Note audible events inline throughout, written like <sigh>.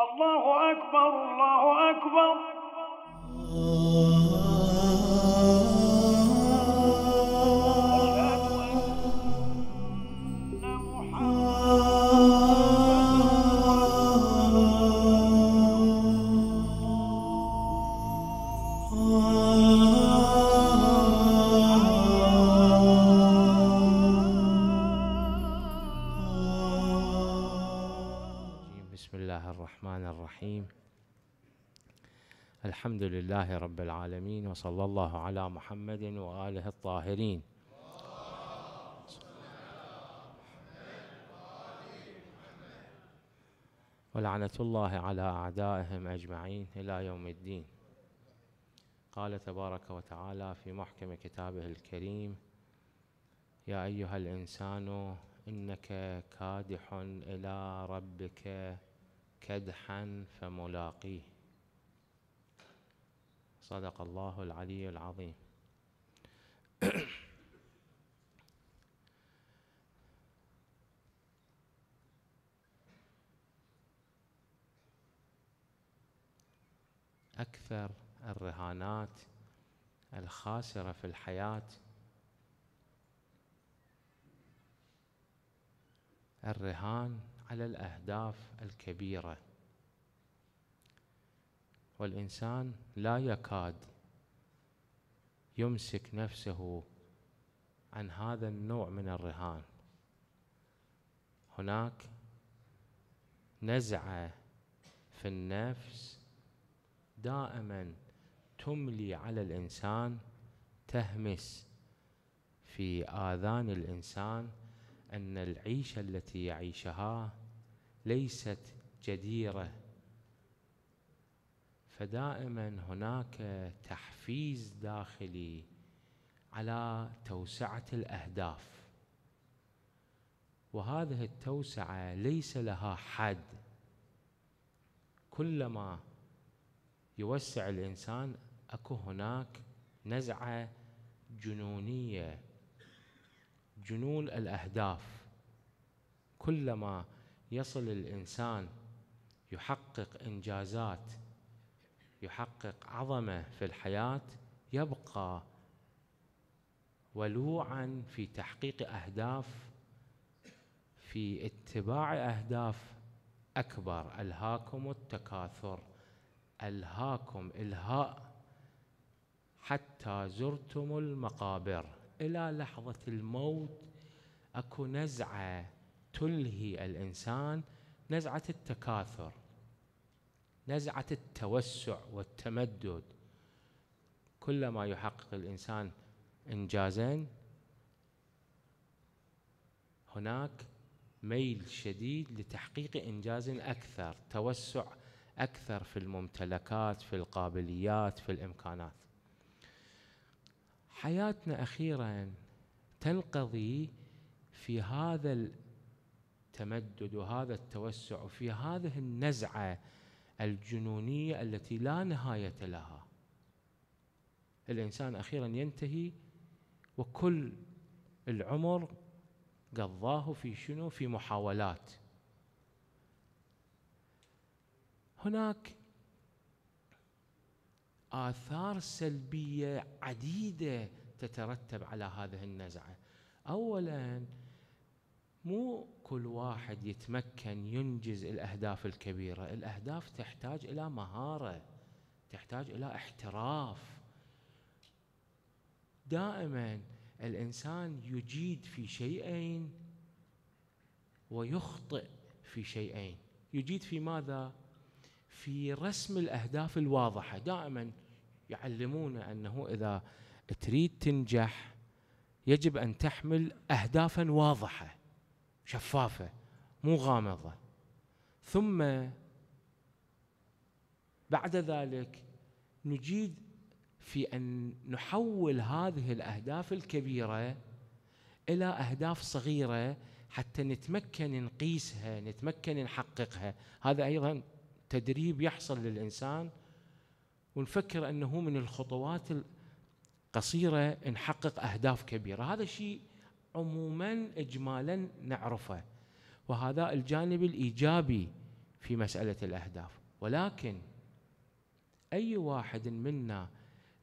الله أكبر الله أكبر الرحيم الحمد لله رب العالمين وصلى الله على محمد وآله الطاهرين ولعنة الله على أعدائهم أجمعين إلى يوم الدين قال تبارك وتعالى في محكم كتابه الكريم يا أيها الإنسان إنك كادح إلى ربك كدحا فملاقيه صدق الله العلي العظيم <coughs> أكثر الرهانات الخاسرة في الحياة الرهان على الأهداف الكبيرة والإنسان لا يكاد يمسك نفسه عن هذا النوع من الرهان هناك نزعة في النفس دائما تملي على الإنسان تهمس في آذان الإنسان أن العيشة التي يعيشها ليست جديرة فدائما هناك تحفيز داخلي على توسعة الأهداف وهذه التوسعة ليس لها حد كلما يوسع الإنسان أكو هناك نزعة جنونية جنون الأهداف كلما يصل الإنسان يحقق إنجازات يحقق عظمة في الحياة يبقى ولوعا في تحقيق أهداف في اتباع أهداف أكبر ألهاكم التكاثر ألهاكم إلهاء حتى زرتم المقابر إلى لحظة الموت أكو نزعة تلهي الإنسان نزعة التكاثر نزعة التوسع والتمدد كلما يحقق الإنسان إنجازا هناك ميل شديد لتحقيق إنجاز أكثر توسع أكثر في الممتلكات في القابليات في الإمكانات حياتنا أخيرا تنقضي في هذا التمدد وهذا التوسع في هذه النزعة الجنونية التي لا نهاية لها الإنسان أخيرا ينتهي وكل العمر قضاه في شنو في محاولات هناك آثار سلبية عديدة تترتب على هذه النزعة أولاً مو كل واحد يتمكن ينجز الأهداف الكبيرة الأهداف تحتاج إلى مهارة تحتاج إلى احتراف دائما الإنسان يجيد في شيئين ويخطئ في شيئين يجيد في ماذا؟ في رسم الأهداف الواضحة دائما يعلمونا أنه إذا تريد تنجح يجب أن تحمل أهدافا واضحة شفافه مو غامضه ثم بعد ذلك نجيد في ان نحول هذه الاهداف الكبيره الى اهداف صغيره حتى نتمكن نقيسها نتمكن نحققها هذا ايضا تدريب يحصل للانسان ونفكر انه من الخطوات القصيره نحقق اهداف كبيره هذا شيء عموما اجمالا نعرفه وهذا الجانب الايجابي في مساله الاهداف ولكن اي واحد منا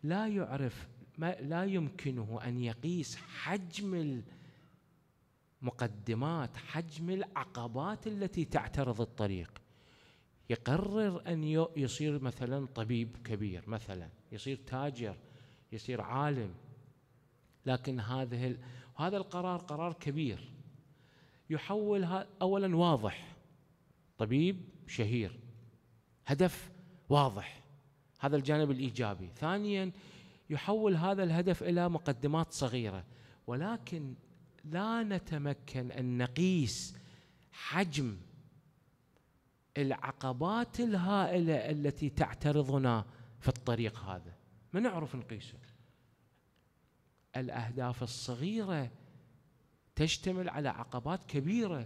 لا يعرف ما لا يمكنه ان يقيس حجم المقدمات حجم العقبات التي تعترض الطريق يقرر ان يصير مثلا طبيب كبير مثلا يصير تاجر يصير عالم لكن هذه هذا القرار قرار كبير يحول اولا واضح طبيب شهير هدف واضح هذا الجانب الايجابي ثانيا يحول هذا الهدف الى مقدمات صغيره ولكن لا نتمكن ان نقيس حجم العقبات الهائله التي تعترضنا في الطريق هذا ما نعرف نقيسه الاهداف الصغيره تشتمل على عقبات كبيره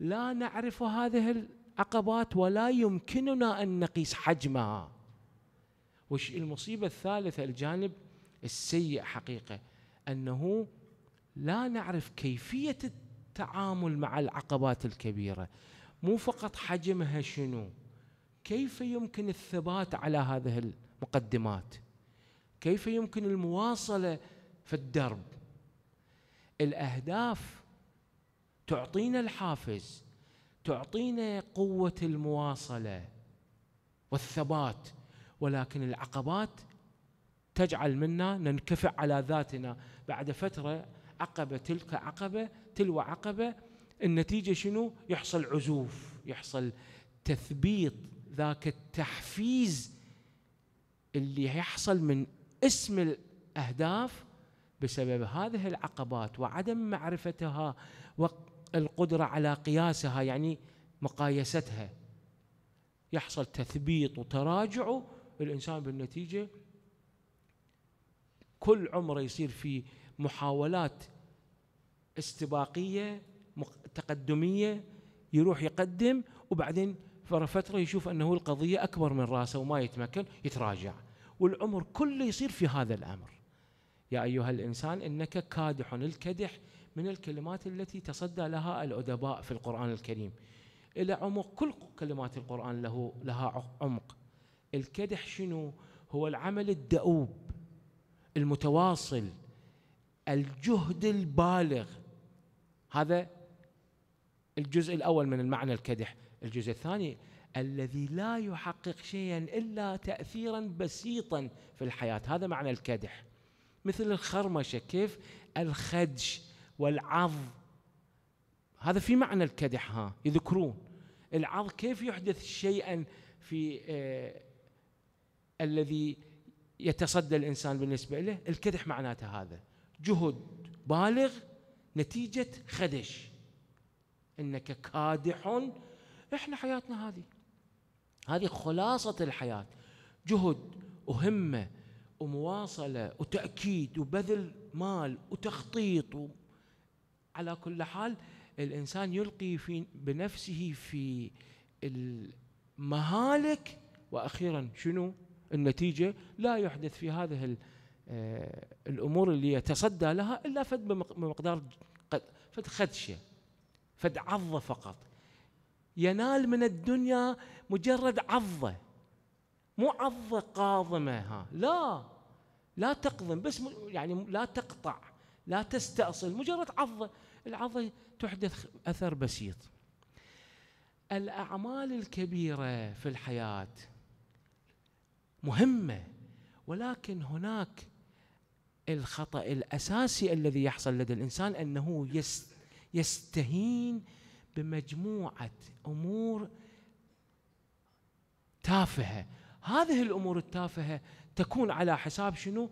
لا نعرف هذه العقبات ولا يمكننا ان نقيس حجمها وش المصيبه الثالثه الجانب السيء حقيقه انه لا نعرف كيفيه التعامل مع العقبات الكبيره مو فقط حجمها شنو كيف يمكن الثبات على هذه المقدمات كيف يمكن المواصله في الدرب الاهداف تعطينا الحافز تعطينا قوه المواصله والثبات ولكن العقبات تجعل منا ننكفئ على ذاتنا بعد فتره عقبه تلك عقبه تلو عقبه النتيجه شنو؟ يحصل عزوف، يحصل تثبيط ذاك التحفيز اللي يحصل من اسم الاهداف بسبب هذه العقبات وعدم معرفتها والقدرة على قياسها يعني مقايستها يحصل تثبيط وتراجع الإنسان بالنتيجة كل عمره يصير في محاولات استباقية تقدمية يروح يقدم وبعدين فر فترة يشوف أنه القضية أكبر من راسه وما يتمكن يتراجع والعمر كله يصير في هذا الأمر يا أيها الإنسان إنك كادح الكدح من الكلمات التي تصدى لها الأدباء في القرآن الكريم إلى عمق كل كلمات القرآن له لها عمق الكدح شنو هو العمل الدؤوب المتواصل الجهد البالغ هذا الجزء الأول من المعنى الكدح الجزء الثاني الذي لا يحقق شيئا إلا تأثيرا بسيطا في الحياة هذا معنى الكدح مثل الخرمشة كيف الخدش والعض هذا في معنى الكدح ها يذكرون العض كيف يحدث شيئا في آه الذي يتصدى الانسان بالنسبه له الكدح معناته هذا جهد بالغ نتيجه خدش انك كادح احنا حياتنا هذه هذه خلاصه الحياه جهد وهمه ومواصله وتاكيد وبذل مال وتخطيط و على كل حال الانسان يلقي في بنفسه في المهالك واخيرا شنو النتيجه لا يحدث في هذه آه، الامور اللي يتصدى لها الا فد بمقدار فد خدشه فد عظة فقط ينال من الدنيا مجرد عظة مو عضة قاضمة ها لا لا تقضم بس يعني لا تقطع لا تستأصل مجرد عضة العضة تحدث أثر بسيط الأعمال الكبيرة في الحياة مهمة ولكن هناك الخطأ الأساسي الذي يحصل لدى الإنسان أنه يستهين بمجموعة أمور تافهة هذه الامور التافهه تكون على حساب شنو؟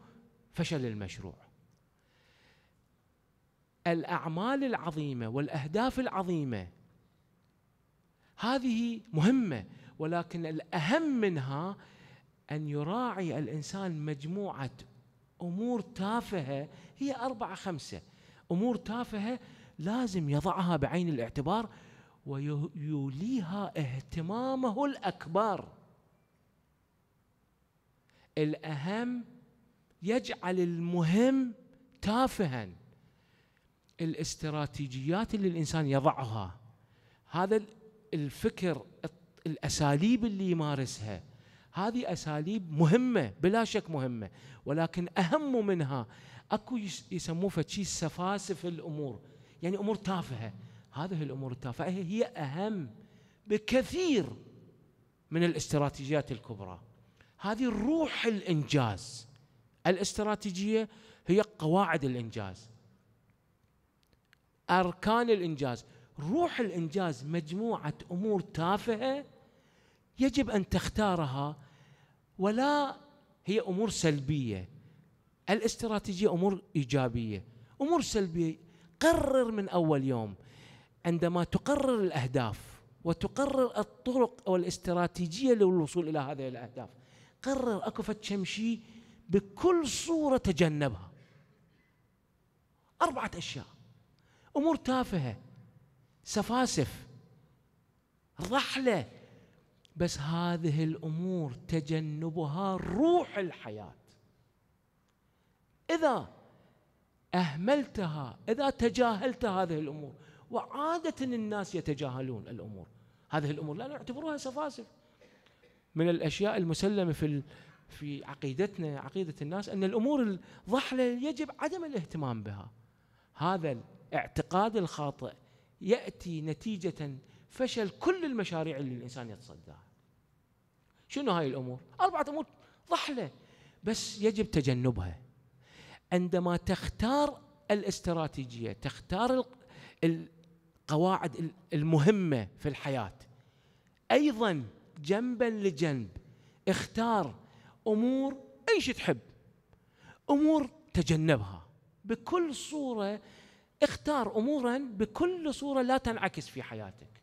فشل المشروع. الاعمال العظيمه والاهداف العظيمه هذه مهمه ولكن الاهم منها ان يراعي الانسان مجموعه امور تافهه هي اربعه خمسه امور تافهه لازم يضعها بعين الاعتبار ويوليها اهتمامه الاكبر الأهم يجعل المهم تافها الاستراتيجيات اللي الإنسان يضعها هذا الفكر الأساليب اللي يمارسها هذه أساليب مهمة بلا شك مهمة ولكن أهم منها اكو يسموه فشي سفاسف الامور يعني امور تافهه هذه الامور التافهه هي اهم بكثير من الاستراتيجيات الكبرى هذه روح الانجاز الاستراتيجيه هي قواعد الانجاز اركان الانجاز روح الانجاز مجموعه امور تافهه يجب ان تختارها ولا هي امور سلبيه الاستراتيجيه امور ايجابيه امور سلبيه قرر من اول يوم عندما تقرر الاهداف وتقرر الطرق والاستراتيجيه للوصول الى هذه الاهداف قرر اكو شمشي بكل صورة تجنبها أربعة أشياء أمور تافهة سفاسف رحلة بس هذه الأمور تجنبها روح الحياة إذا أهملتها إذا تجاهلت هذه الأمور وعادة الناس يتجاهلون الأمور هذه الأمور لا نعتبرها سفاسف من الأشياء المسلمة في في عقيدتنا عقيدة الناس أن الأمور الضحلة يجب عدم الاهتمام بها هذا الاعتقاد الخاطئ يأتي نتيجة فشل كل المشاريع اللي الإنسان يتصداها شنو هاي الأمور؟ أربعة أمور ضحلة بس يجب تجنبها عندما تختار الاستراتيجية تختار القواعد المهمة في الحياة أيضا جنبا لجنب اختار امور ايش تحب امور تجنبها بكل صوره اختار امورا بكل صوره لا تنعكس في حياتك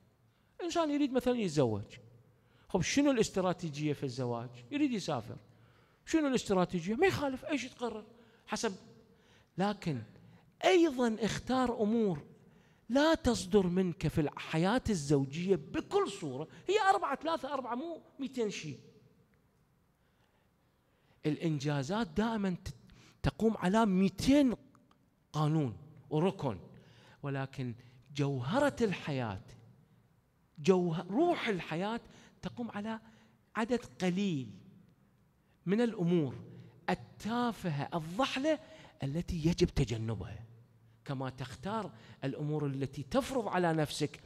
انسان يريد مثلا يتزوج خب شنو الاستراتيجيه في الزواج يريد يسافر شنو الاستراتيجيه ما يخالف ايش تقرر حسب لكن ايضا اختار امور لا تصدر منك في الحياة الزوجية بكل صورة هي أربعة ثلاثة أربعة مو 200 شيء الإنجازات دائما تقوم على 200 قانون وركن ولكن جوهرة الحياة جوهر روح الحياة تقوم على عدد قليل من الأمور التافهة الضحلة التي يجب تجنبها كما تختار الامور التي تفرض على نفسك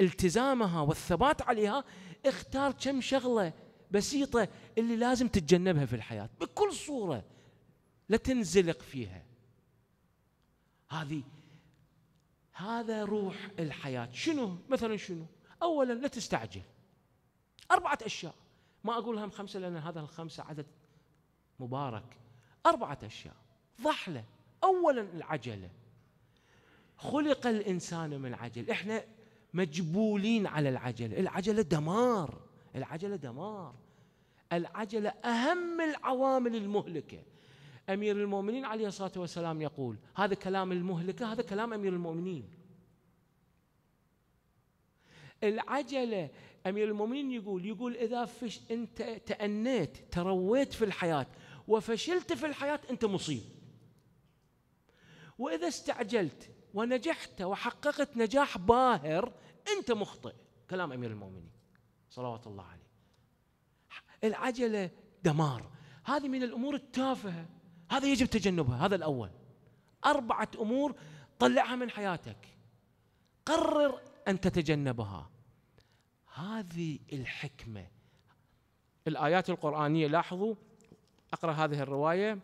التزامها والثبات عليها اختار كم شغله بسيطه اللي لازم تتجنبها في الحياه بكل صوره لا تنزلق فيها هذه هذا روح الحياه شنو مثلا شنو اولا لا تستعجل اربعه اشياء ما اقولها من خمسه لان هذا الخمسه عدد مبارك اربعه اشياء ضحله اولا العجله خلق الانسان من عجل احنا مجبولين على العجله العجله دمار العجله دمار العجله اهم العوامل المهلكه امير المؤمنين عليه الصلاه والسلام يقول هذا كلام المهلكه هذا كلام امير المؤمنين العجله امير المؤمنين يقول يقول اذا فش انت تانيت ترويت في الحياه وفشلت في الحياه انت مصيب واذا استعجلت ونجحت وحققت نجاح باهر أنت مخطئ كلام أمير المؤمنين صلوات الله عليه العجلة دمار هذه من الأمور التافهة هذا يجب تجنبها هذا الأول أربعة أمور طلعها من حياتك قرر أن تتجنبها هذه الحكمة الآيات القرآنية لاحظوا أقرأ هذه الرواية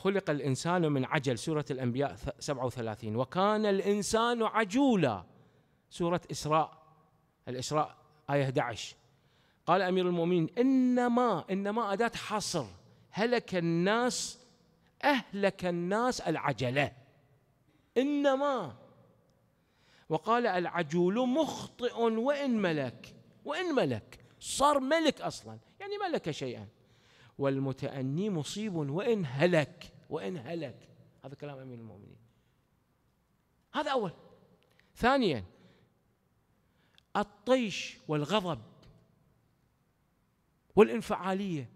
خلق الإنسان من عجل سورة الأنبياء 37 وكان الإنسان عجولا سورة إسراء الإسراء آية 11 قال أمير المؤمنين إنما إنما أداة حصر هلك الناس أهلك الناس العجلة إنما وقال العجول مخطئ وإن ملك وإن ملك صار ملك أصلا يعني ملك شيئا والمتأني مصيب وإن هلك وإن هلك هذا كلام أمير المؤمنين هذا أول ثانيا الطيش والغضب والانفعالية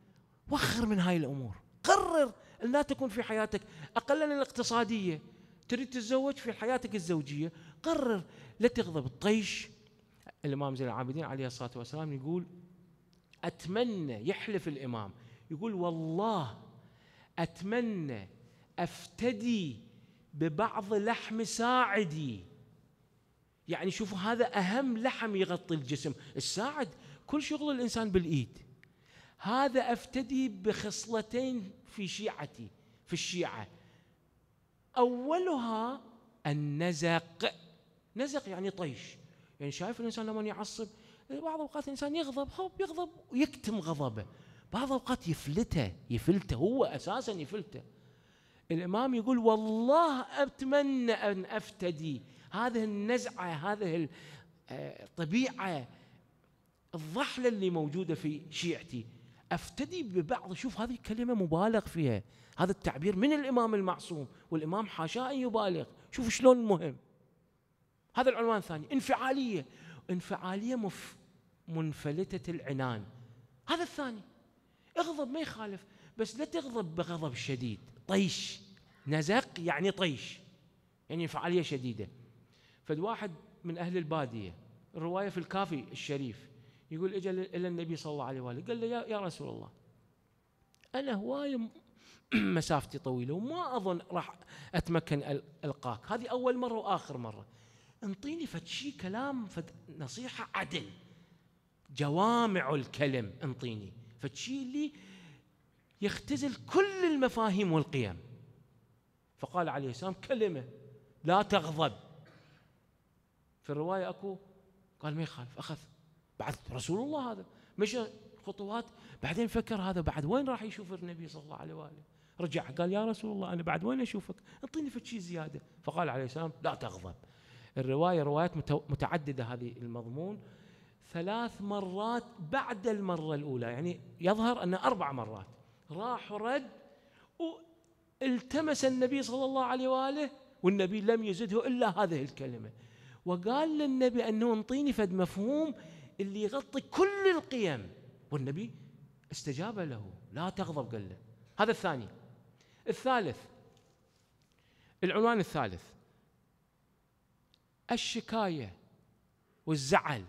وخر من هاي الأمور قرر أن لا تكون في حياتك أقلا الاقتصادية تريد تتزوج في حياتك الزوجية قرر لا تغضب الطيش الإمام زين العابدين عليه الصلاة والسلام يقول أتمنى يحلف الإمام يقول والله أتمنى أفتدي ببعض لحم ساعدي يعني شوفوا هذا أهم لحم يغطي الجسم الساعد كل شغل الإنسان بالإيد هذا أفتدي بخصلتين في شيعتي في الشيعة أولها النزق نزق يعني طيش يعني شايف الإنسان لما يعصب بعض الأوقات الإنسان يغضب هوب يغضب ويكتم غضبه بعض الأوقات يفلته يفلته هو أساسا يفلته الإمام يقول والله أتمنى أن أفتدي هذه النزعة هذه الطبيعة آه، الضحلة اللي موجودة في شيعتي أفتدي ببعض شوف هذه كلمة مبالغ فيها هذا التعبير من الإمام المعصوم والإمام حاشا أن يبالغ شوف شلون المهم هذا العنوان الثاني انفعالية انفعالية مف منفلتة العنان هذا الثاني اغضب ما يخالف بس لا تغضب بغضب شديد طيش نزق يعني طيش يعني فعالية شديدة فالواحد من أهل البادية الرواية في الكافي الشريف يقول اجى إلى النبي صلى الله عليه وآله قال له يا رسول الله أنا هواي <clears throat> مسافتي طويلة وما أظن راح أتمكن ألقاك هذه أول مرة وآخر مرة انطيني فد شي كلام فد نصيحة عدل جوامع الكلم انطيني فشي اللي يختزل كل المفاهيم والقيم فقال عليه السلام كلمه لا تغضب في الروايه اكو قال ما يخالف اخذ بعد رسول الله هذا مشى خطوات بعدين فكر هذا بعد وين راح يشوف النبي صلى الله عليه واله رجع قال يا رسول الله انا بعد وين اشوفك؟ اعطيني شيء زياده فقال عليه السلام لا تغضب الروايه روايات متعدده هذه المضمون ثلاث مرات بعد المرة الأولى يعني يظهر أن أربع مرات راح ورد والتمس النبي صلى الله عليه وآله والنبي لم يزده إلا هذه الكلمة وقال للنبي أنه انطيني فد مفهوم اللي يغطي كل القيم والنبي استجاب له لا تغضب قال له هذا الثاني الثالث العنوان الثالث الشكاية والزعل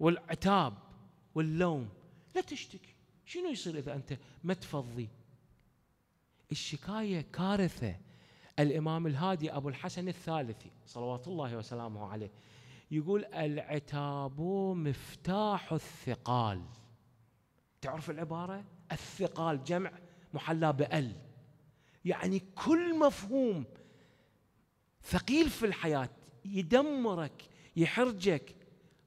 والعتاب واللوم لا تشتكي شنو يصير إذا أنت ما تفضي الشكاية كارثة الإمام الهادي أبو الحسن الثالثي صلوات الله وسلامه عليه يقول العتاب مفتاح الثقال تعرف العبارة الثقال جمع محلى بأل يعني كل مفهوم ثقيل في الحياة يدمرك يحرجك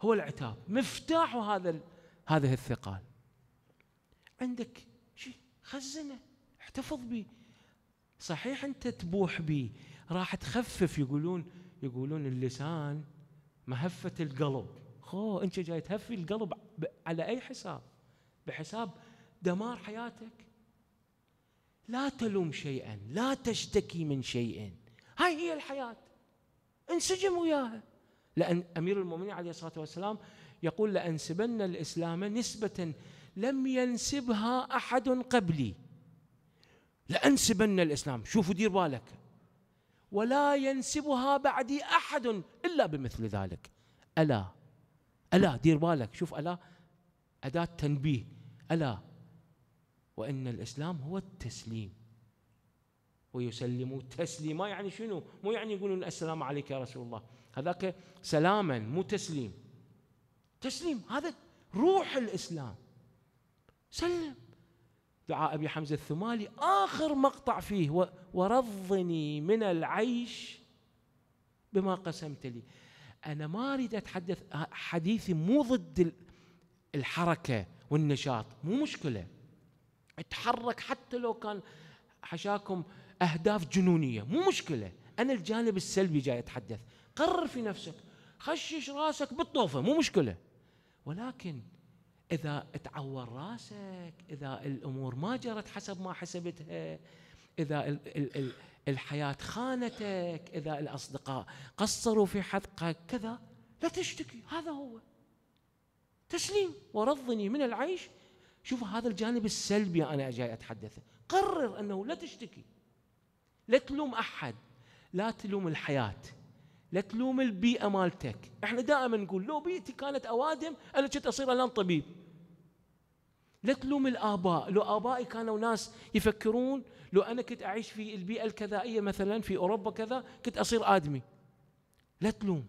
هو العتاب مفتاح هذا هذه الثقال عندك شيء خزنه احتفظ به صحيح انت تبوح به راح تخفف يقولون يقولون اللسان مهفة القلب خو انت جاي تهفي القلب على اي حساب بحساب دمار حياتك لا تلوم شيئا لا تشتكي من شيء هاي هي الحياة انسجم وياها لأن أمير المؤمنين عليه الصلاة والسلام يقول لأنسبن الإسلام نسبة لم ينسبها أحد قبلي لأنسبن الإسلام شوفوا دير بالك ولا ينسبها بعدي أحد إلا بمثل ذلك ألا ألا دير بالك شوف ألا أداة تنبيه ألا وإن الإسلام هو التسليم ويسلموا تسليما يعني شنو مو يعني يقولون السلام عليك يا رسول الله هذاك سلاما مو تسليم تسليم هذا روح الإسلام سلم دعاء أبي حمزة الثمالي آخر مقطع فيه ورضني من العيش بما قسمت لي أنا ما أريد أتحدث حديثي مو ضد الحركة والنشاط مو مشكلة اتحرك حتى لو كان حشاكم أهداف جنونية مو مشكلة أنا الجانب السلبي جاي أتحدث قرر في نفسك خشش راسك بالطوفة مو مشكلة ولكن إذا تعور راسك إذا الأمور ما جرت حسب ما حسبتها إذا الحياة خانتك إذا الأصدقاء قصروا في حقك كذا لا تشتكي هذا هو تسليم ورضني من العيش شوف هذا الجانب السلبي أنا جاي أتحدثه قرر أنه لا تشتكي لا تلوم أحد لا تلوم الحياة لا تلوم البيئه مالتك احنا دائما نقول لو بيئتي كانت اوادم انا كنت اصير الان طبيب لا تلوم الاباء لو ابائي كانوا ناس يفكرون لو انا كنت اعيش في البيئه الكذائيه مثلا في اوروبا كذا كنت اصير ادمي لا تلوم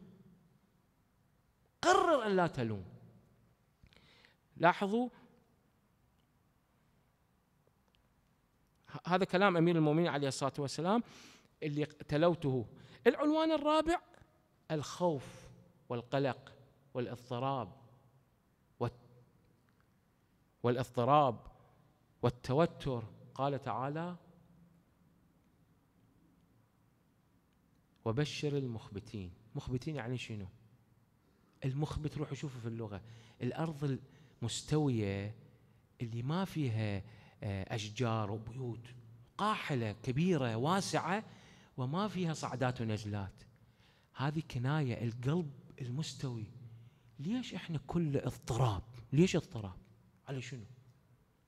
قرر ان لا تلوم لاحظوا هذا كلام امير المؤمنين عليه الصلاه والسلام اللي تلوته العنوان الرابع الخوف والقلق والاضطراب والاضطراب والتوتر قال تعالى وبشر المخبتين مخبتين يعني شنو المخبت روحوا شوفوا في اللغه الارض المستويه اللي ما فيها آه، اشجار وبيوت قاحله كبيره واسعه وما فيها صعدات ونجلات هذه كناية القلب المستوي ليش احنا كل اضطراب ليش اضطراب على شنو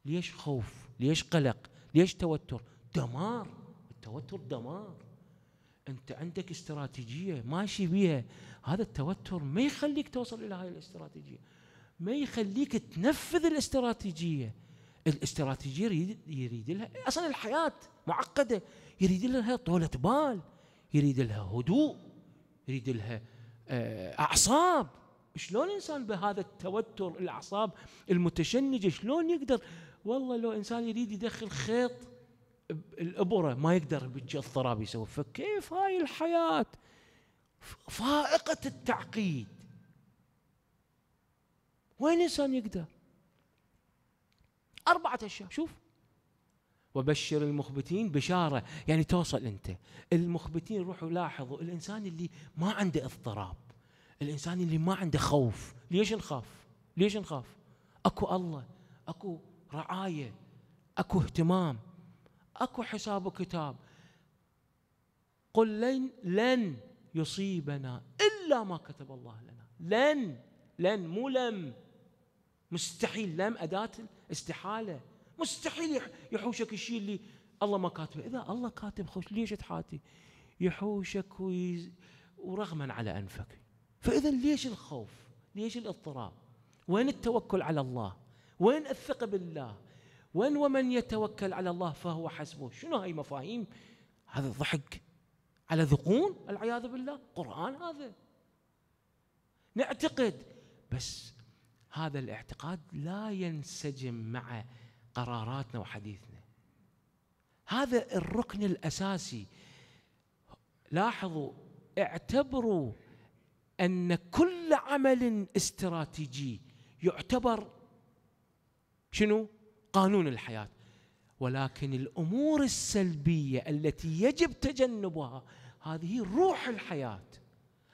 ليش خوف ليش قلق ليش توتر دمار التوتر دمار انت عندك استراتيجيه ماشي بيها هذا التوتر ما يخليك توصل الى هاي الاستراتيجيه ما يخليك تنفذ الاستراتيجيه الاستراتيجيه يريد, يريد لها اصلا الحياه معقده يريد لها طولة بال يريد لها هدوء يريد لها آه، اعصاب شلون الانسان بهذا التوتر الاعصاب المتشنجه شلون يقدر والله لو انسان يريد يدخل خيط الابره ما يقدر بجي الضراب يسوي فكيف هاي الحياه فائقه التعقيد وين الانسان يقدر اربعه اشياء شوف وبشر المخبتين بشاره يعني توصل انت المخبتين روحوا لاحظوا الانسان اللي ما عنده اضطراب الانسان اللي ما عنده خوف ليش نخاف ليش نخاف اكو الله اكو رعايه اكو اهتمام اكو حساب وكتاب قل لن لن يصيبنا الا ما كتب الله لنا لن لن مو لم مستحيل لم اداه استحاله مستحيل يحوشك الشيء اللي الله ما كاتبه إذا الله كاتب خوش ليش تحاتي يحوشك ويز... ورغما على أنفك فإذا ليش الخوف ليش الاضطراب وين التوكل على الله وين الثقة بالله وين ومن يتوكل على الله فهو حسبه شنو هاي مفاهيم هذا ضحك على ذقون العياذ بالله قرآن هذا نعتقد بس هذا الاعتقاد لا ينسجم مع قراراتنا وحديثنا هذا الركن الاساسي لاحظوا اعتبروا ان كل عمل استراتيجي يعتبر شنو قانون الحياه ولكن الامور السلبيه التي يجب تجنبها هذه روح الحياه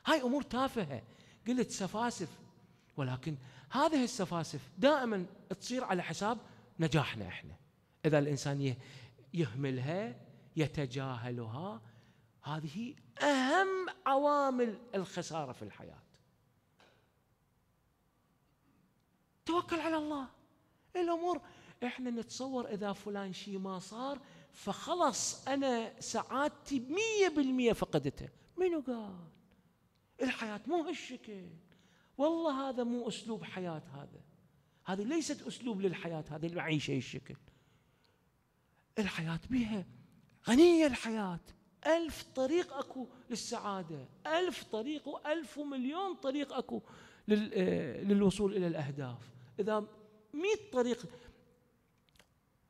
هاي امور تافهه قلت سفاسف ولكن هذه السفاسف دائما تصير على حساب نجاحنا احنا اذا الانسان يهملها يتجاهلها هذه اهم عوامل الخساره في الحياه توكل على الله الامور احنا نتصور اذا فلان شيء ما صار فخلص انا سعادتي مية بالمية فقدتها منو قال الحياة مو هالشكل والله هذا مو اسلوب حياة هذا هذه ليست أسلوب للحياة هذه المعيشة الشكل الحياة بها غنية الحياة ألف طريق أكو للسعادة ألف طريق وألف ومليون طريق أكو آه، للوصول إلى الأهداف إذا مئة طريق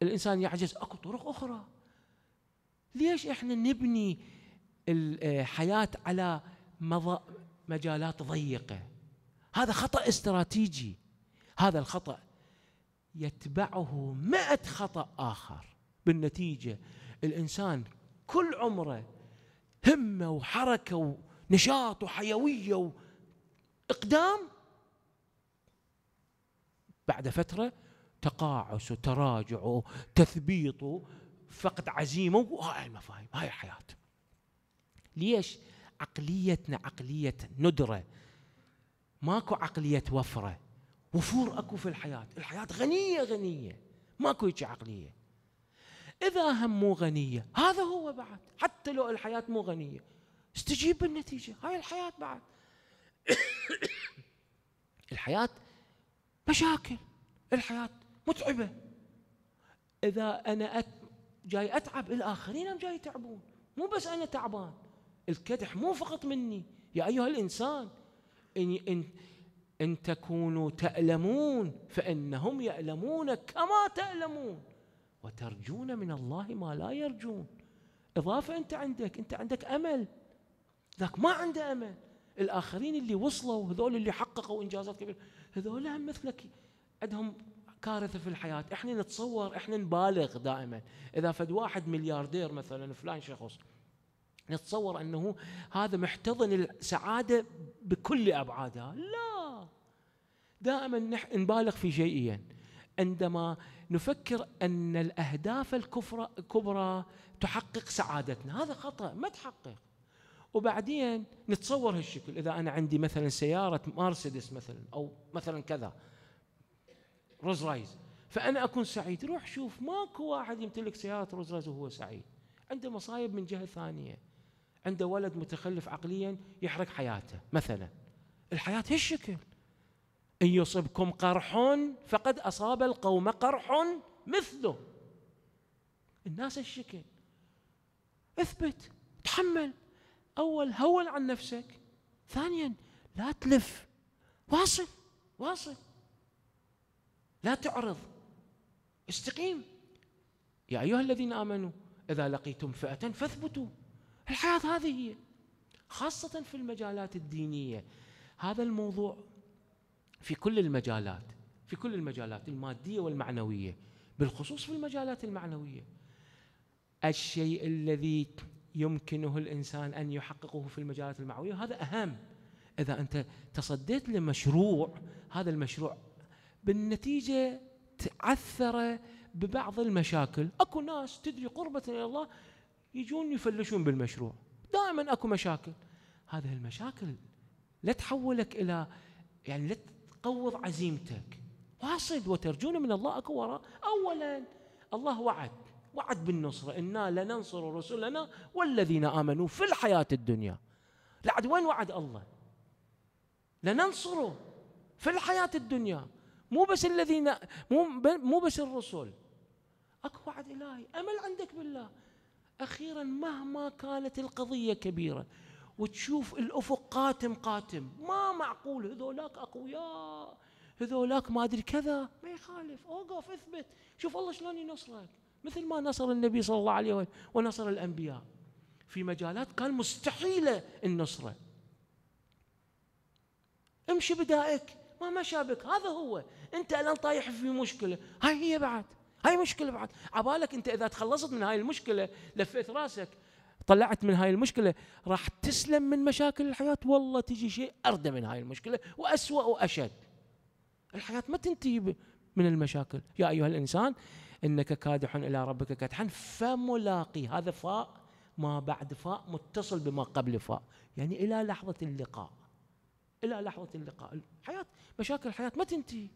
الإنسان يعجز أكو طرق أخرى ليش إحنا نبني الحياة على مجالات ضيقة هذا خطأ استراتيجي هذا الخطأ يتبعه مئة خطأ آخر بالنتيجة الإنسان كل عمره همة وحركة ونشاط وحيوية وإقدام بعد فترة تقاعس وتراجع وتثبيط وفقد عزيمة وهاي المفاهيم هاي الحياة ليش عقليتنا عقلية ندرة ماكو عقلية وفرة وفور اكو في الحياه، الحياه غنيه غنيه ماكو هيك عقليه. اذا هم مو غنيه، هذا هو بعد، حتى لو الحياه مو غنيه، استجيب بالنتيجه، هاي الحياه بعد. <coughs> الحياه مشاكل، الحياه متعبه. اذا انا أت... جاي اتعب الاخرين هم جاي يتعبون، مو بس انا تعبان. الكدح مو فقط مني، يا ايها الانسان إن... إن... ان تكونوا تالمون فانهم يالمون كما تالمون وترجون من الله ما لا يرجون اضافه انت عندك انت عندك امل ذاك ما عنده امل الاخرين اللي وصلوا هذول اللي حققوا انجازات كبيره هذول هم مثلك عندهم كارثه في الحياه احنا نتصور احنا نبالغ دائما اذا فد واحد ملياردير مثلا فلان شخص نتصور انه هذا محتضن السعاده بكل ابعادها لا دائما نبالغ في شيئين عندما نفكر ان الاهداف الكبرى تحقق سعادتنا هذا خطا ما تحقق وبعدين نتصور هالشكل اذا انا عندي مثلا سياره مرسيدس مثلا او مثلا كذا روز رايز فانا اكون سعيد روح شوف ماكو واحد يمتلك سياره روز رايز وهو سعيد عنده مصايب من جهه ثانيه عنده ولد متخلف عقليا يحرق حياته مثلا الحياة هالشكل إن يصبكم قرح فقد أصاب القوم قرح مثله الناس الشكل اثبت تحمل أول هول عن نفسك ثانيا لا تلف واصل واصل لا تعرض استقيم يا أيها الذين آمنوا إذا لقيتم فئة فاثبتوا الحياة هذه هي خاصة في المجالات الدينية هذا الموضوع في كل المجالات في كل المجالات المادية والمعنوية بالخصوص في المجالات المعنوية الشيء الذي يمكنه الإنسان أن يحققه في المجالات المعنوية هذا أهم إذا أنت تصديت لمشروع هذا المشروع بالنتيجة تعثر ببعض المشاكل أكو ناس تدري قربة إلى الله يجون يفلشون بالمشروع دائما اكو مشاكل هذه المشاكل لا تحولك الى يعني لا تقوض عزيمتك واصد وترجون من الله اكو وراء اولا الله وعد وعد بالنصر انا لننصر رسلنا والذين امنوا في الحياه الدنيا لعد وين وعد الله لننصره في الحياه الدنيا مو بس الذين مو مو بس الرسل اكو وعد الهي امل عندك بالله أخيرا مهما كانت القضية كبيرة وتشوف الأفق قاتم قاتم ما معقول هذولاك أقوياء هذولاك ما أدري كذا ما يخالف أوقف اثبت شوف الله شلون ينصرك مثل ما نصر النبي صلى الله عليه وسلم ونصر الأنبياء في مجالات كان مستحيلة النصرة امشي بدائك ما مشابك هذا هو انت الان طايح في مشكله هاي هي بعد هاي مشكله بعد عبالك انت اذا تخلصت من هاي المشكله لفيت راسك طلعت من هاي المشكله راح تسلم من مشاكل الحياه والله تجي شيء اردى من هاي المشكله واسوا واشد الحياه ما تنتهي من المشاكل يا ايها الانسان انك كادح الى ربك كدحا فملاقي هذا فاء ما بعد فاء متصل بما قبل فاء يعني الى لحظه اللقاء الى لحظه اللقاء الحياه مشاكل الحياه ما تنتهي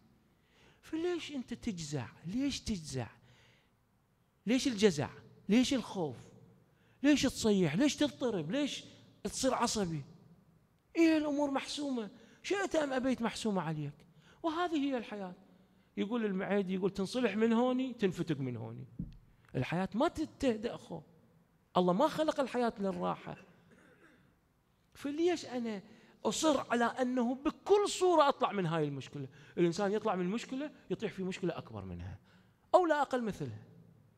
فليش انت تجزع ليش تجزع ليش الجزع ليش الخوف ليش تصيح ليش تضطرب ليش تصير عصبي إيه الأمور محسومة شئت أم أبيت محسومة عليك وهذه هي الحياة يقول المعيد يقول تنصلح من هوني تنفتق من هوني الحياة ما تهدأ أخو الله ما خلق الحياة للراحة فليش أنا أصر على أنه بكل صورة أطلع من هاي المشكلة الإنسان يطلع من مشكلة يطيح في مشكلة أكبر منها أو لا أقل مثلها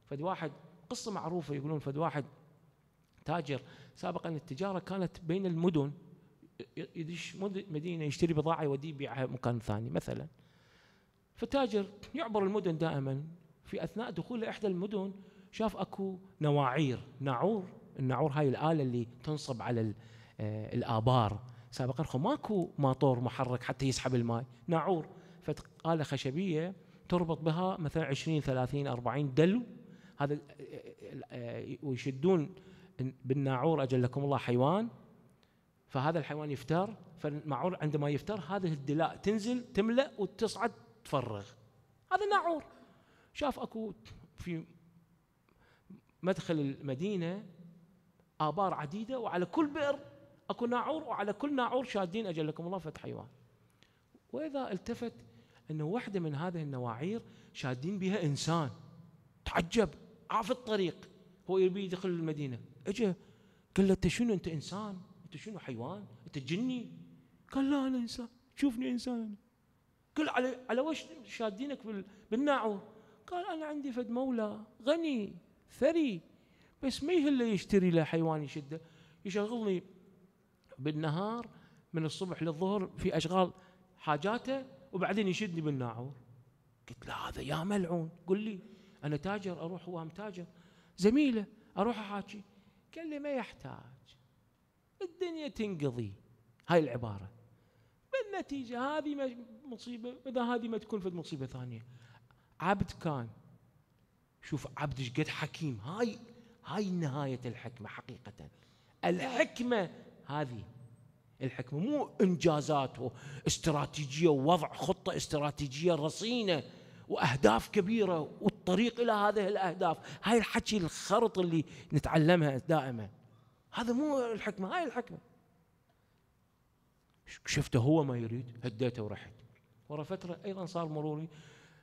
فد واحد قصة معروفة يقولون فد واحد تاجر سابقا التجارة كانت بين المدن يدش مدينة يشتري بضاعة يوديه يبيعها مكان ثاني مثلا فالتاجر يعبر المدن دائما في أثناء دخوله إحدى المدن شاف أكو نواعير ناعور الناعور هاي الآلة اللي تنصب على آه، الآبار سابقا ماكو ماطور محرك حتى يسحب الماء ناعور فآلة خشبية تربط بها مثلا 20 30 40 دلو هذا ويشدون بالناعور اجلكم الله حيوان فهذا الحيوان يفتر فالمعور عندما يفتر هذه الدلاء تنزل تملا وتصعد تفرغ هذا ناعور شاف اكو في مدخل المدينه ابار عديده وعلى كل بئر اكو ناعور وعلى كل ناعور شادين اجلكم الله فتح حيوان واذا التفت انه واحده من هذه النواعير شادين بها انسان تعجب عاف الطريق هو يبي يدخل المدينه اجى قال له انت شنو انت انسان انت شنو حيوان انت جني قال لا انا انسان شوفني انسان أنا. قل على على وش شادينك بالناعور قال انا عندي فد مولى غني ثري بس ما يهله يشتري له حيوان يشده يشغلني بالنهار من الصبح للظهر في اشغال حاجاته وبعدين يشدني بالناعور قلت له هذا يا ملعون قل لي انا تاجر اروح وام تاجر زميله اروح احاكي قال لي ما يحتاج الدنيا تنقضي هاي العباره بالنتيجه هذه مصيبه اذا هذه ما تكون في مصيبه ثانيه عبد كان شوف عبد ايش قد حكيم هاي هاي نهايه الحكمه حقيقه الحكمه هذه الحكمة مو إنجازات واستراتيجية ووضع خطة استراتيجية رصينة وأهداف كبيرة والطريق إلى هذه الأهداف هاي الحكي الخرط اللي نتعلمها دائما هذا مو الحكمة هاي الحكمة شفته هو ما يريد هديته ورحت ورا فترة أيضا صار مروري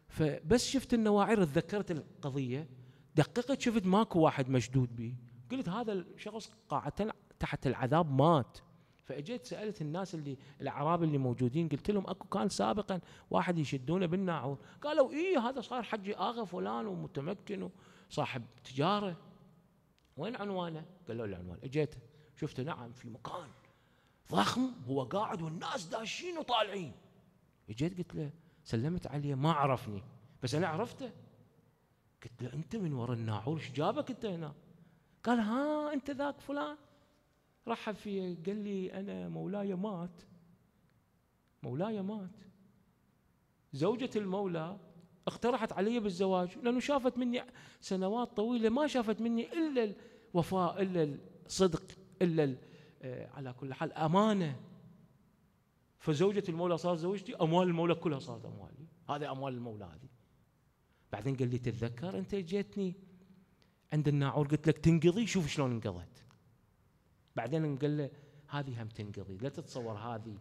فبس شفت النواعر تذكرت القضية دققت شفت ماكو واحد مشدود بي قلت هذا الشخص قاعة تحت العذاب مات فاجيت سالت الناس اللي الاعراب اللي موجودين قلت لهم اكو كان سابقا واحد يشدونه بالناعور قالوا اي هذا صار حجي اغا فلان ومتمكن وصاحب تجاره وين عنوانه؟ قالوا له عنوان اجيت شفته نعم في مكان ضخم هو قاعد والناس داشين وطالعين اجيت قلت له سلمت عليه ما عرفني بس انا عرفته قلت له انت من ورا الناعور ايش جابك انت هنا؟ قال ها انت ذاك فلان رحب فيا قال لي أنا مولاي مات مولاي مات زوجة المولى اقترحت علي بالزواج لأنه شافت مني سنوات طويلة ما شافت مني إلا الوفاء إلا الصدق إلا آه، على كل حال أمانة فزوجة المولى صارت زوجتي أموال المولى كلها صارت أموالي هذه أموال المولى هذه بعدين قال لي تتذكر أنت جيتني عند الناعور قلت لك تنقضي شوف شلون انقضت بعدين نقول له هذه هم تنقضي لا تتصور هذه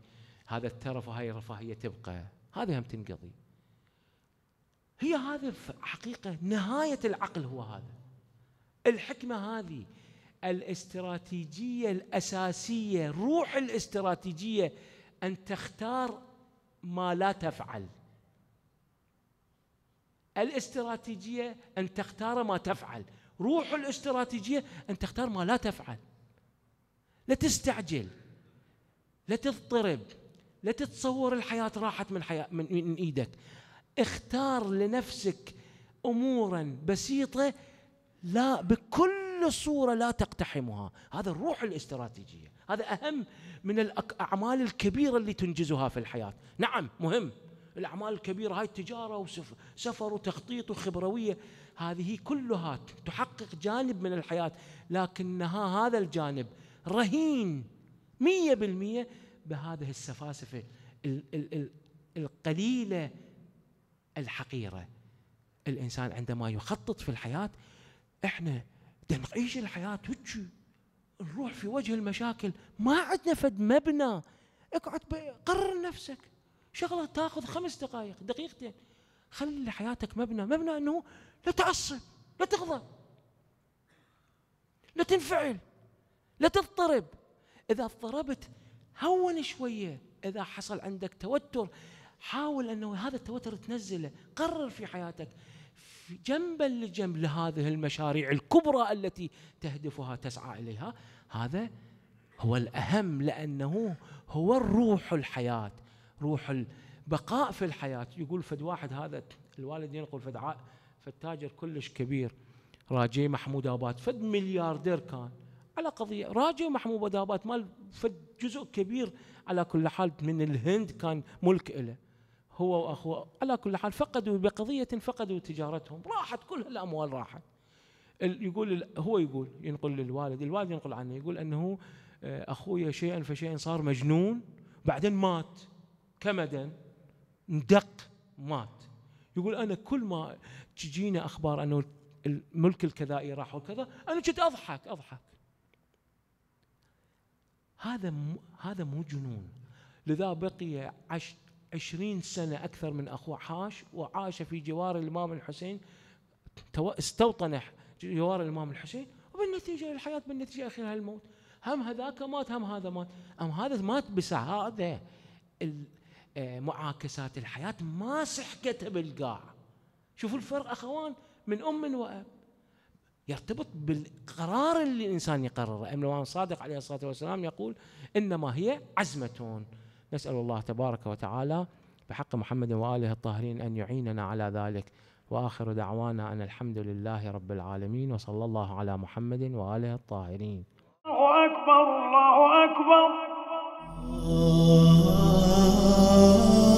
هذا الترف وهي الرفاهيه تبقى هذه هم تنقضي هي هذه حقيقه نهايه العقل هو هذا الحكمه هذه الاستراتيجيه الاساسيه روح الاستراتيجيه ان تختار ما لا تفعل الاستراتيجيه ان تختار ما تفعل روح الاستراتيجيه ان تختار ما لا تفعل لا تستعجل لا تضطرب لا تتصور الحياة راحت من, حياة من, إيدك اختار لنفسك أمورا بسيطة لا بكل صورة لا تقتحمها هذا الروح الاستراتيجية هذا أهم من الأعمال الكبيرة اللي تنجزها في الحياة نعم مهم الأعمال الكبيرة هاي التجارة وسفر وتخطيط وخبروية هذه كلها تحقق جانب من الحياة لكنها هذا الجانب رهين مية بالمية بهذه السفاسفة القليلة الحقيرة الإنسان عندما يخطط في الحياة إحنا نعيش الحياة هجي نروح في وجه المشاكل ما عندنا فد مبنى اقعد قرر نفسك شغلة تاخذ خمس دقائق دقيقتين خلي لحياتك مبنى مبنى أنه لا تعصب لا تغضب لا تنفعل لا تضطرب إذا اضطربت هون شوية إذا حصل عندك توتر حاول أنه هذا التوتر تنزله قرر في حياتك جنبا لجنب لهذه المشاريع الكبرى التي تهدفها تسعى إليها هذا هو الأهم لأنه هو الروح الحياة روح البقاء في الحياة يقول فد واحد هذا الوالد ينقل فد فالتاجر كلش كبير راجي محمود آباد فد ملياردير كان على قضيه راجعوا محمود ودابات مال جزء كبير على كل حال من الهند كان ملك له هو واخوه على كل حال فقدوا بقضيه فقدوا تجارتهم راحت كل الاموال راحت يقول هو يقول ينقل للوالد الوالد ينقل عنه يقول انه آه، اخوي شيئا فشيئا صار مجنون بعدين مات كمدا اندق مات يقول انا كل ما تجينا اخبار انه الملك الكذائي راح وكذا انا كنت اضحك اضحك هذا هذا مو جنون لذا بقي عش عشرين سنة أكثر من أخوه حاش وعاش في جوار الإمام الحسين استوطن جوار الإمام الحسين وبالنتيجة الحياة بالنتيجة أخيرها الموت هم هذاك مات هم هذا مات أم هذا مات بسعادة آه، معاكسات الحياة ما سحكته بالقاع شوفوا الفرق أخوان من أم وأب يرتبط بالقرار اللي الإنسان يقرره الإمام الصادق عليه الصلاة والسلام يقول إنما هي عزمة نسأل الله تبارك وتعالى بحق محمد وآله الطاهرين أن يعيننا على ذلك واخر دعوانا ان الحمد لله رب العالمين وصلى الله على محمد واله الطاهرين. الله اكبر الله اكبر. آه.